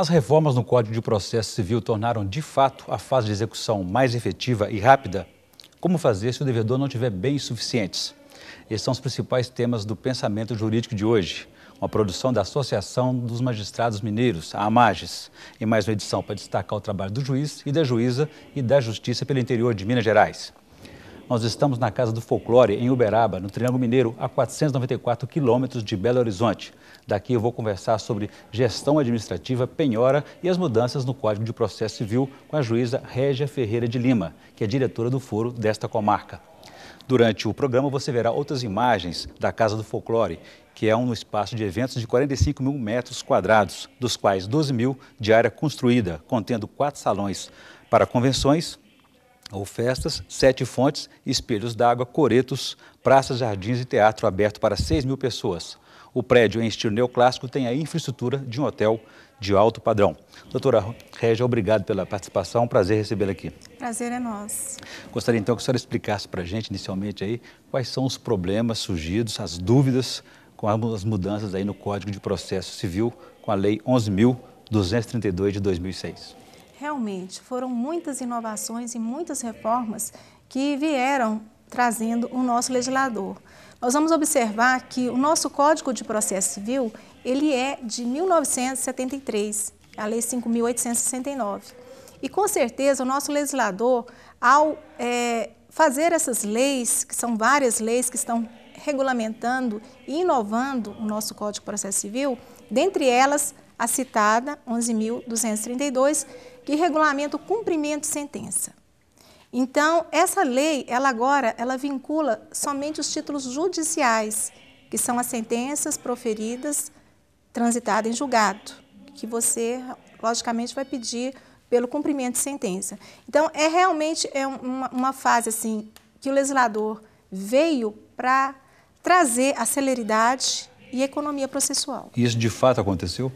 As reformas no Código de Processo Civil tornaram, de fato, a fase de execução mais efetiva e rápida? Como fazer se o devedor não tiver bens suficientes? Esses são os principais temas do pensamento jurídico de hoje, uma produção da Associação dos Magistrados Mineiros, a AMAGES, em mais uma edição para destacar o trabalho do juiz e da juíza e da justiça pelo interior de Minas Gerais. Nós estamos na Casa do Folclore, em Uberaba, no Triângulo Mineiro, a 494 quilômetros de Belo Horizonte. Daqui eu vou conversar sobre gestão administrativa, penhora e as mudanças no Código de Processo Civil com a juíza Régia Ferreira de Lima, que é diretora do foro desta comarca. Durante o programa você verá outras imagens da Casa do Folclore, que é um espaço de eventos de 45 mil metros quadrados, dos quais 12 mil de área construída, contendo quatro salões para convenções, ou festas, sete fontes, espelhos d'água, coretos, praças, jardins e teatro aberto para 6 mil pessoas. O prédio em estilo neoclássico tem a infraestrutura de um hotel de alto padrão. Doutora Régia, obrigado pela participação, um prazer recebê-la aqui. Prazer é nosso. Gostaria então que a senhora explicasse para a gente inicialmente aí quais são os problemas surgidos, as dúvidas com as mudanças aí no Código de Processo Civil com a Lei 11.232 de 2006. Realmente, foram muitas inovações e muitas reformas que vieram trazendo o nosso legislador. Nós vamos observar que o nosso Código de Processo Civil, ele é de 1973, a Lei 5.869. E com certeza o nosso legislador, ao é, fazer essas leis, que são várias leis que estão regulamentando e inovando o nosso Código de Processo Civil, dentre elas a citada 11.232, que regulamenta o cumprimento de sentença. Então, essa lei, ela agora, ela vincula somente os títulos judiciais, que são as sentenças proferidas, transitadas em julgado, que você, logicamente, vai pedir pelo cumprimento de sentença. Então, é realmente é uma, uma fase, assim, que o legislador veio para trazer a celeridade e economia processual. E isso de fato aconteceu?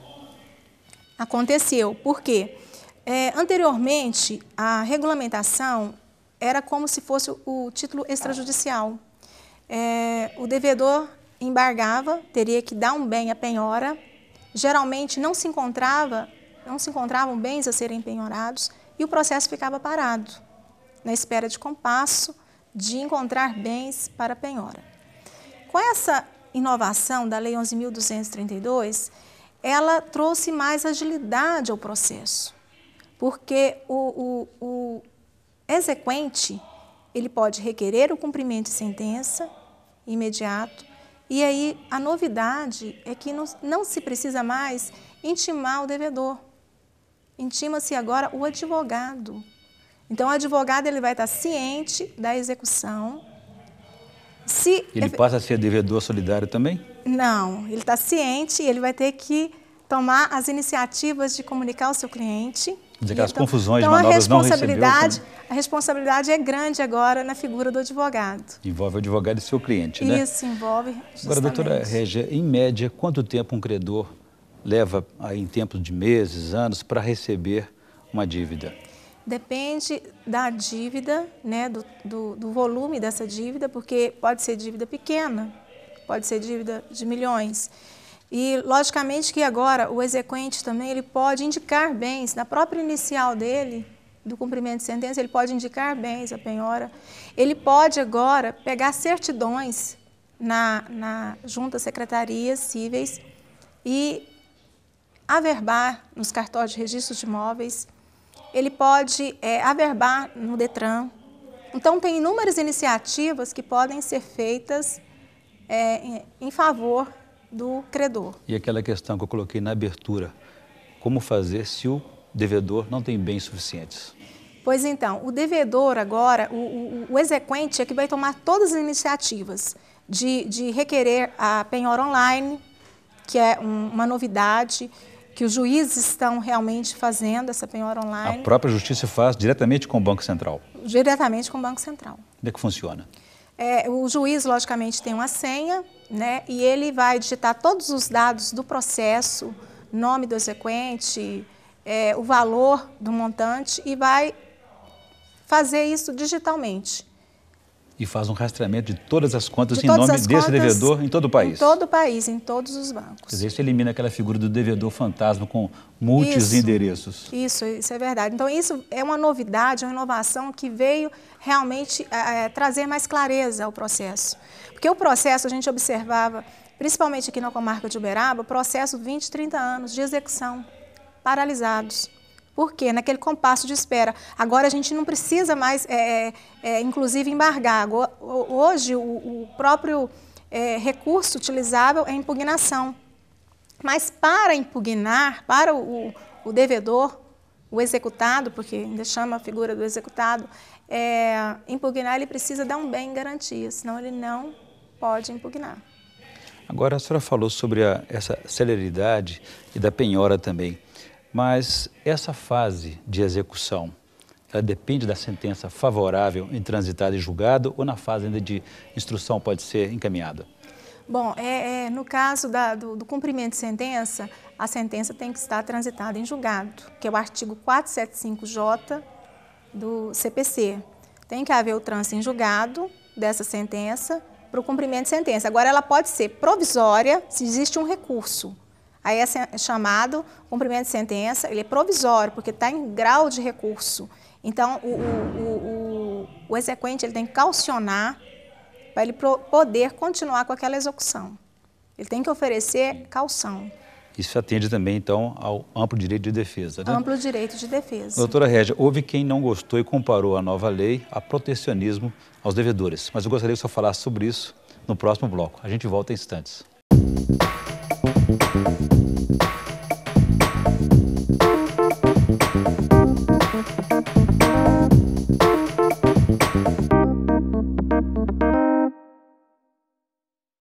aconteceu. Por quê? É, anteriormente, a regulamentação era como se fosse o título extrajudicial. É, o devedor embargava, teria que dar um bem à penhora. Geralmente não se encontrava, não se encontravam bens a serem penhorados e o processo ficava parado, na espera de compasso de encontrar bens para penhora. Com essa inovação da Lei 11.232, ela trouxe mais agilidade ao processo, porque o, o, o exequente ele pode requerer o cumprimento de sentença imediato, e aí a novidade é que não, não se precisa mais intimar o devedor, intima-se agora o advogado. Então, o advogado ele vai estar ciente da execução se ele passa a ser devedor solidário também? Não, ele está ciente e ele vai ter que tomar as iniciativas de comunicar ao seu cliente. Dizer as então, confusões então, de manobras a responsabilidade, não recebeu, é? A responsabilidade é grande agora na figura do advogado. Envolve o advogado e seu cliente, né? Isso, envolve justamente. Agora, doutora Régia, em média, quanto tempo um credor leva, em tempos de meses, anos, para receber uma dívida? Depende da dívida, né, do, do, do, volume dessa dívida, porque pode ser dívida pequena, pode ser dívida de milhões. E, logicamente, que agora o exequente também ele pode indicar bens, na própria inicial dele, do cumprimento de sentença, ele pode indicar bens, a penhora. Ele pode agora pegar certidões na, na junta secretarias cíveis e averbar nos cartórios de registro de imóveis ele pode é, averbar no Detran. Então, tem inúmeras iniciativas que podem ser feitas é, em favor do credor. E aquela questão que eu coloquei na abertura, como fazer se o devedor não tem bens suficientes? Pois então, o devedor agora, o, o, o exequente é que vai tomar todas as iniciativas de, de requerer a penhora online, que é um, uma novidade, que os juízes estão realmente fazendo essa penhora online. A própria justiça faz diretamente com o Banco Central? Diretamente com o Banco Central. Como é que funciona? É, o juiz, logicamente, tem uma senha, né? E ele vai digitar todos os dados do processo, nome do exequente, é, o valor do montante e vai fazer isso digitalmente e faz um rastreamento de todas as contas de em nome desse devedor em todo o país. Em todo o país, em todos os bancos. Quer dizer, isso elimina aquela figura do devedor fantasma com múltiplos e endereços. Isso, isso é verdade. Então, isso é uma novidade, uma inovação que veio realmente é, é, trazer mais clareza ao processo. Porque o processo, a gente observava, principalmente aqui na comarca de Uberaba, processo 20, 30 anos de execução, paralisados. Por quê? Naquele compasso de espera. Agora a gente não precisa mais, é, é, é inclusive, embargar. Hoje, o, o próprio é, recurso utilizável é impugnação. Mas para impugnar, para o, o, devedor, o executado, porque ainda chama a figura do executado, é, impugnar ele precisa dar um bem em garantia, senão ele não pode impugnar. Agora, a senhora falou sobre a, essa celeridade e da penhora também. Mas essa fase de execução, ela depende da sentença favorável intransitada e julgado ou na fase ainda de instrução pode ser encaminhada? Bom, é, é no caso da, do, do, cumprimento de sentença, a sentença tem que estar transitada em julgado, que é o artigo 475J do CPC. Tem que haver o trânsito em julgado dessa sentença para o cumprimento de sentença. Agora, ela pode ser provisória se existe um recurso. Aí é chamado cumprimento de sentença, ele é provisório, porque está em grau de recurso. Então, o, o, o, o exequente ele tem que calcionar para ele poder continuar com aquela execução. Ele tem que oferecer calção. Isso atende também, então, ao amplo direito de defesa, né? Amplo direito de defesa. Doutora Régia, houve quem não gostou e comparou a nova lei a protecionismo aos devedores, mas eu gostaria que o senhor falasse sobre isso no próximo bloco. A gente volta em instantes.